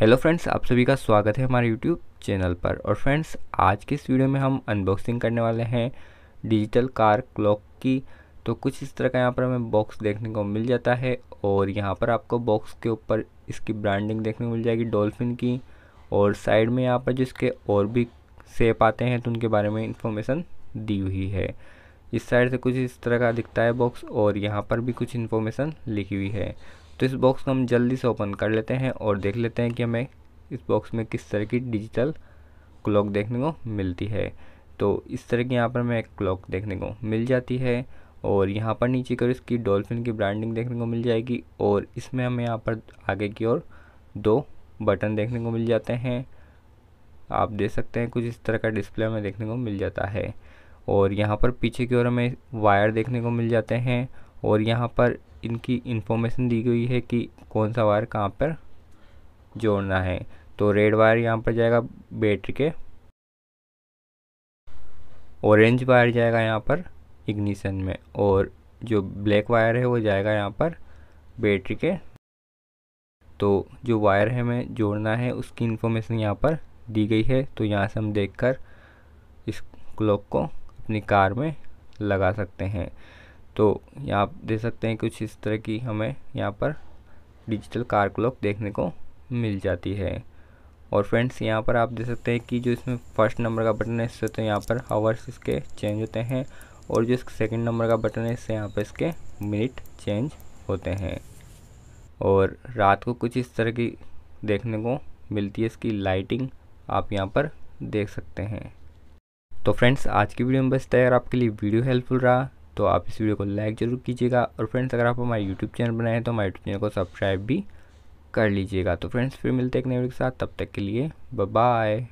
hello friends आप सभी का स्वागत है हमारे यूट्यूब चैनल पर और फ्रेंड्स आज के इस वीडियो में हम अनबॉक्सिंग करने वाले हैं डिजिटल कार क्लॉक की तो कुछ इस तरह का यहाँ पर हमें बॉक्स देखने को मिल जाता है और यहाँ पर आपको बॉक्स के ऊपर इसकी ब्रांडिंग देखने को मिल जाएगी डॉल्फिन की और साइड में यहाँ पर जिसके और भी सेप आते हैं तो उनके बारे में इंफॉर्मेशन दी हुई है इस साइड से कुछ इस तरह का दिखता है बॉक्स और यहाँ पर भी कुछ इन्फॉर्मेशन लिखी हुई है तो इस बॉक्स को हम जल्दी से ओपन कर लेते हैं और देख लेते हैं कि हमें इस बॉक्स में किस तरह की डिजिटल क्लॉक देखने को मिलती है तो इस तरह की यहाँ पर हमें क्लॉक देखने को मिल जाती है और यहाँ पर नीचे की ओर इसकी डॉल्फिन की ब्रांडिंग देखने को मिल जाएगी और इसमें हमें यहाँ पर आगे की ओर दो बटन देखने को मिल जाते हैं आप देख सकते हैं कुछ इस तरह का डिस्प्ले हमें देखने को मिल जाता है और यहाँ पर पीछे की ओर हमें वायर देखने को मिल जाते हैं और यहाँ पर इनकी इन्फॉर्मेशन दी गई है कि कौन सा वायर कहाँ पर जोड़ना है तो रेड वायर यहाँ पर जाएगा बैटरी के ऑरेंज वायर जाएगा यहाँ पर इग्निशन में और जो ब्लैक वायर है वो जाएगा यहाँ पर बैटरी के तो जो वायर है हमें जोड़ना है उसकी इन्फॉर्मेशन यहाँ पर दी गई है तो यहाँ से हम देखकर इस क्लॉक को अपनी कार में लगा सकते हैं तो यहाँ आप देख सकते हैं कुछ इस तरह की हमें यहाँ पर डिजिटल कार क्लॉक देखने को मिल जाती है और फ्रेंड्स यहाँ पर आप देख सकते हैं कि जो इसमें फर्स्ट नंबर का बटन है इससे तो यहाँ पर आवर्स इसके चेंज होते हैं और जो सेकंड नंबर का बटन है इससे यहाँ पर इसके मिनट चेंज होते हैं और रात को कुछ इस तरह की देखने को मिलती है इसकी लाइटिंग आप यहाँ पर देख सकते हैं तो फ्रेंड्स आज की वीडियो में बस तैयार आपके लिए वीडियो हेल्पफुल रहा तो आप इस वीडियो को लाइक ज़रूर कीजिएगा और फ्रेंड्स अगर आप हमारे यूट्यूब चैनल बनाए हैं तो हमारे यूट्यूब चैनल को सब्सक्राइब भी कर लीजिएगा तो फ्रेंड्स फिर मिलते हैं एक नए वीडियो के साथ तब तक के लिए बाय